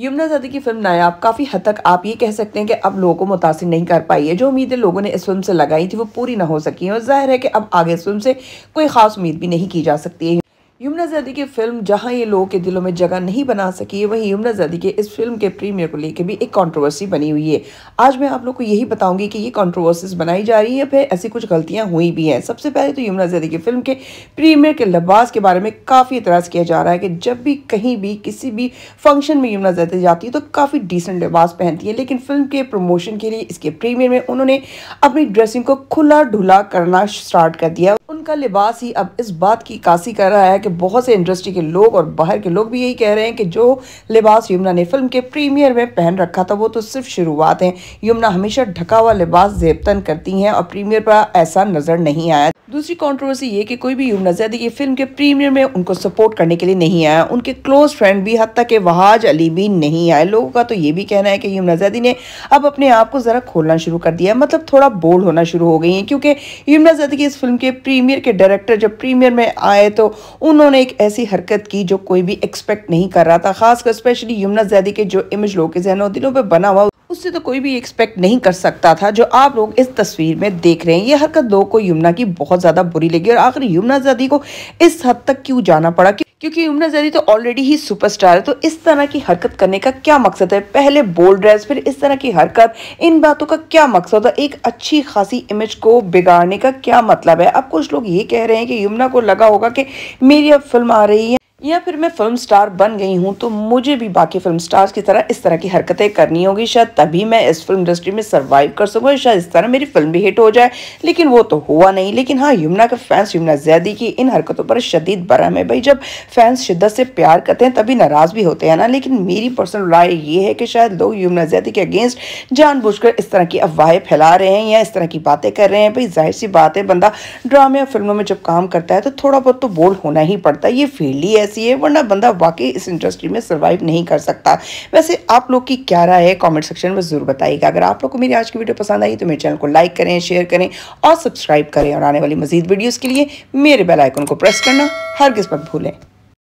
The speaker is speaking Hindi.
यमुना जदी की फिल्म नायाब काफ़ी हद तक आप ये कह सकते हैं कि अब लोगों को मुतासर नहीं कर पाई है जो उम्मीदें लोगों ने इस फिल्म से लगाई थी वो पूरी ना हो सकी हैं और जाहिर है कि अब आगे इस फिल्म से कोई ख़ास उम्मीद भी नहीं की जा सकती है यमुना जदी की फिल्म जहां ये लोगों के दिलों में जगह नहीं बना सकी है वहीं यमुना जदी के इस फिल्म के प्रीमियर को लेकर भी एक कंट्रोवर्सी बनी हुई है आज मैं आप लोग को यही बताऊंगी कि ये कंट्रोवर्सीज बनाई जा रही है फिर ऐसी कुछ गलतियां हुई भी हैं सबसे पहले तो यमुना जदी की फिल्म के प्रीमियर के लिबास के बारे में काफ़ी इतराज़ किया जा रहा है कि जब भी कहीं भी किसी भी फंक्शन में यमुना जदी जाती है तो काफ़ी डिसेंट लिबास पहनती है लेकिन फिल्म के प्रमोशन के लिए इसके प्रीमियर में उन्होंने अपनी ड्रेसिंग को खुला ढुला करना स्टार्ट कर दिया का लिबास ही अब इस बात की कासी कर रहा है कि बहुत से इंडस्ट्री के लोग और बाहर के लोग भी यही कह रहे हैं कि जो लिबास यमुना ने फिल्म के प्रीमियर में पहन रखा था वो तो सिर्फ शुरुआत है यमुना हमेशा ढका हुआ लिबास जेबतन करती हैं और प्रीमियर पर ऐसा नज़र नहीं आया दूसरी कंट्रोवर्सी ये कि कोई भी यूम नजैदी की फिल्म के प्रीमियर में उनको सपोर्ट करने के लिए नहीं आया उनके क्लोज फ्रेंड भी हद तक के वहाज अली भी नहीं आए लोगों का तो ये भी कहना है कि यूम नजैदी ने अब अपने आप को ज़रा खोलना शुरू कर दिया मतलब थोड़ा बोल्ड होना शुरू हो गई हैं क्योंकि यूम नजैदी की इस फिल्म के प्रीमियर के डायरेक्टर जब प्रीमियर में आए तो उन्होंने एक ऐसी हरकत की जो कोई भी एक्सपेक्ट नहीं कर रहा था खासकर स्पेशली यमुना जैदी के जो इमेज लोगों के जहनों दिलों पर बना हुआ उससे तो कोई भी एक्सपेक्ट नहीं कर सकता था जो आप लोग इस तस्वीर में देख रहे हैं ये हरकत दो को यमुना की बहुत ज़्यादा बुरी लगी और आखिर यमुना जदी को इस हद तक क्यों जाना पड़ा कि क्योंकि यमुना जदी तो ऑलरेडी ही सुपरस्टार है तो इस तरह की हरकत करने का क्या मकसद है पहले बोल्ड ड्रेस फिर इस तरह की हरकत इन बातों का क्या मकसद है एक अच्छी खासी इमेज को बिगाड़ने का क्या मतलब है अब कुछ लोग ये कह रहे हैं कि यमुना को लगा होगा कि मेरी अब फिल्म आ रही है या फिर मैं फिल्म स्टार बन गई हूँ तो मुझे भी बाकी फिल्म स्टार्स की तरह इस तरह की हरकतें करनी होगी शायद तभी मैं इस फिल्म इंडस्ट्री में सर्वाइव कर सकूँ शायद इस तरह मेरी फिल्म भी हिट हो जाए लेकिन वो तो हुआ नहीं लेकिन हाँ यमुना के फैंस यमुना जैदी की इन हरकतों पर शदीद बरहम है भाई जब फैंस शिद्दत से प्यार करते हैं तभी नाराज़ भी होते हैं ना लेकिन मेरी पर्सनल राय ये है कि शायद लोग यमुना जैदी के अगेंस्ट कर इस तरह की अफवाहें फैला रहे हैं या इस तरह की बातें कर रहे हैं भाई जाहिर सी बात है बंदा ड्रामे और फिल्मों में जब काम करता है तो थोड़ा बहुत तो बोल्ड होना ही पड़ता है ये फील्ड ही सी है वरना बंदा वाकई इस इंडस्ट्री में सर्वाइव नहीं कर सकता वैसे आप लोग की क्या राय है कॉमेंट सेक्शन में ज़रूर बताइएगा अगर आप लोग को मेरी आज की वीडियो पसंद आई तो मेरे चैनल को लाइक करें शेयर करें और सब्सक्राइब करें और आने वाली मजीद वीडियोज़ के लिए मेरे बेलाइकन को प्रेस करना हर किस्मत भूलें